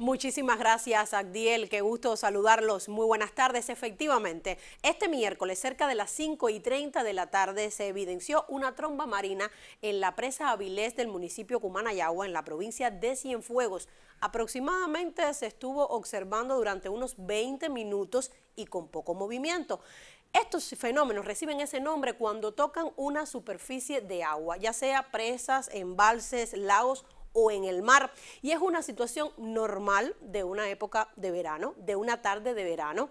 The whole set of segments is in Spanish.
Muchísimas gracias, Agdiel. Qué gusto saludarlos. Muy buenas tardes. Efectivamente, este miércoles, cerca de las 5 y 30 de la tarde, se evidenció una tromba marina en la presa Avilés del municipio Cumanayagua, en la provincia de Cienfuegos. Aproximadamente se estuvo observando durante unos 20 minutos y con poco movimiento. Estos fenómenos reciben ese nombre cuando tocan una superficie de agua, ya sea presas, embalses, lagos o en el mar. Y es una situación normal de una época de verano, de una tarde de verano,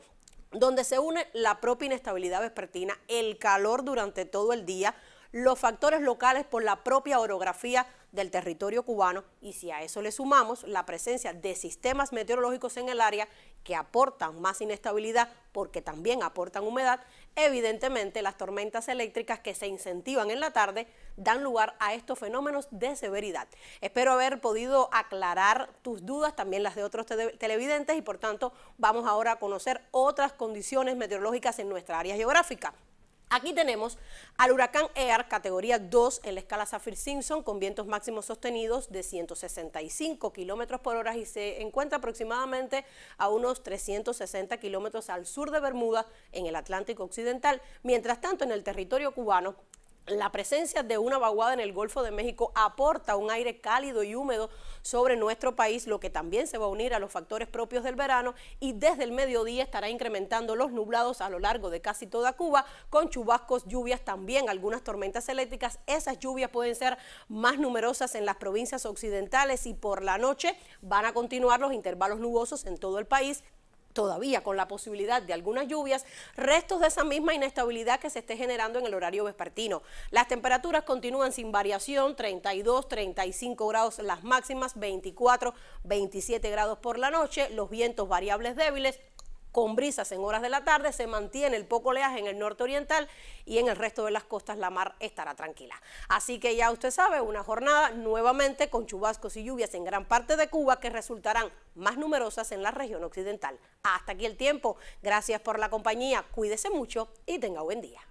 donde se une la propia inestabilidad vespertina, el calor durante todo el día, los factores locales por la propia orografía del territorio cubano y si a eso le sumamos la presencia de sistemas meteorológicos en el área que aportan más inestabilidad porque también aportan humedad, evidentemente las tormentas eléctricas que se incentivan en la tarde dan lugar a estos fenómenos de severidad. Espero haber podido aclarar tus dudas, también las de otros televidentes y por tanto vamos ahora a conocer otras condiciones meteorológicas en nuestra área geográfica. Aquí tenemos al huracán EAR categoría 2 en la escala Saffir-Simpson con vientos máximos sostenidos de 165 kilómetros por hora y se encuentra aproximadamente a unos 360 kilómetros al sur de Bermuda en el Atlántico Occidental. Mientras tanto, en el territorio cubano la presencia de una vaguada en el Golfo de México aporta un aire cálido y húmedo sobre nuestro país, lo que también se va a unir a los factores propios del verano y desde el mediodía estará incrementando los nublados a lo largo de casi toda Cuba, con chubascos, lluvias también, algunas tormentas eléctricas. Esas lluvias pueden ser más numerosas en las provincias occidentales y por la noche van a continuar los intervalos nubosos en todo el país todavía con la posibilidad de algunas lluvias, restos de esa misma inestabilidad que se esté generando en el horario vespertino. Las temperaturas continúan sin variación, 32, 35 grados las máximas, 24, 27 grados por la noche, los vientos variables débiles, con brisas en horas de la tarde, se mantiene el poco oleaje en el norte oriental y en el resto de las costas la mar estará tranquila. Así que ya usted sabe, una jornada nuevamente con chubascos y lluvias en gran parte de Cuba que resultarán más numerosas en la región occidental. Hasta aquí el tiempo. Gracias por la compañía, cuídese mucho y tenga buen día.